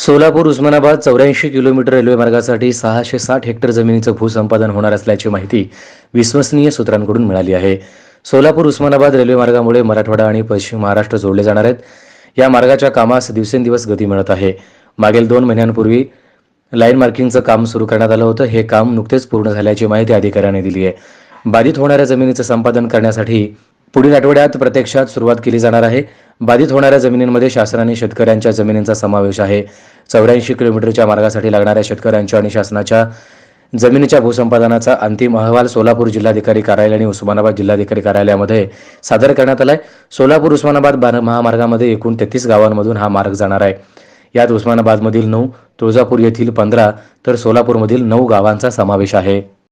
सोलापूर उस्मानाबाद चौऱ्याऐंशी kilometre railway मार्गासाठी सहाशे साठ हेक्टर जमिनीचं भूसंपादन होणार असल्याची माहिती विश्वसनीय सूत्रांकडून मिळाली आहे सोलापूर उस्मानाबाद रेल्वे मार्गामुळे मराठवाडा आणि पश्चिम महाराष्ट्र जोडले जाणार आहेत या मार्गाच्या कामास दिवसेंदिवस गती मिळत आहे मागील दोन महिन्यांपूर्वी लाईन मार्किंगचं काम सुरू करण्यात आलं होतं हे काम नुकतेच पूर्ण झाल्याची माहिती अधिकाऱ्यांनी दिली आहे बाधित होणाऱ्या जमिनीचं संपादन करण्यासाठी पुढील आठवड्यात प्रत्यक्षात सुरुवात केली जाणार आहे बाधित होणाऱ्या जमिनींमध्ये शासनाने शेतकऱ्यांच्या जमिनींचा समावेश आहे चौऱ्याऐंशी किलोमीटरच्या मार्गासाठी लागणाऱ्या शेतकऱ्यांच्या आणि शासनाच्या जमिनीच्या भूसंपादनाचा अंतिम अहवाल सोलापूर जिल्हाधिकारी कार्यालय आणि उस्मानाबाद जिल्हाधिकारी कार्यालयामध्ये सादर करण्यात आलाय सोलापूर उस्मानाबाद महामार्गामध्ये एकूण तेहतीस गावांमधून हा मार्ग जाणार आहे यात उस्मानाबादमधील नऊ तुळजापूर येथील पंधरा तर सोलापूरमधील नऊ गावांचा समावेश आहे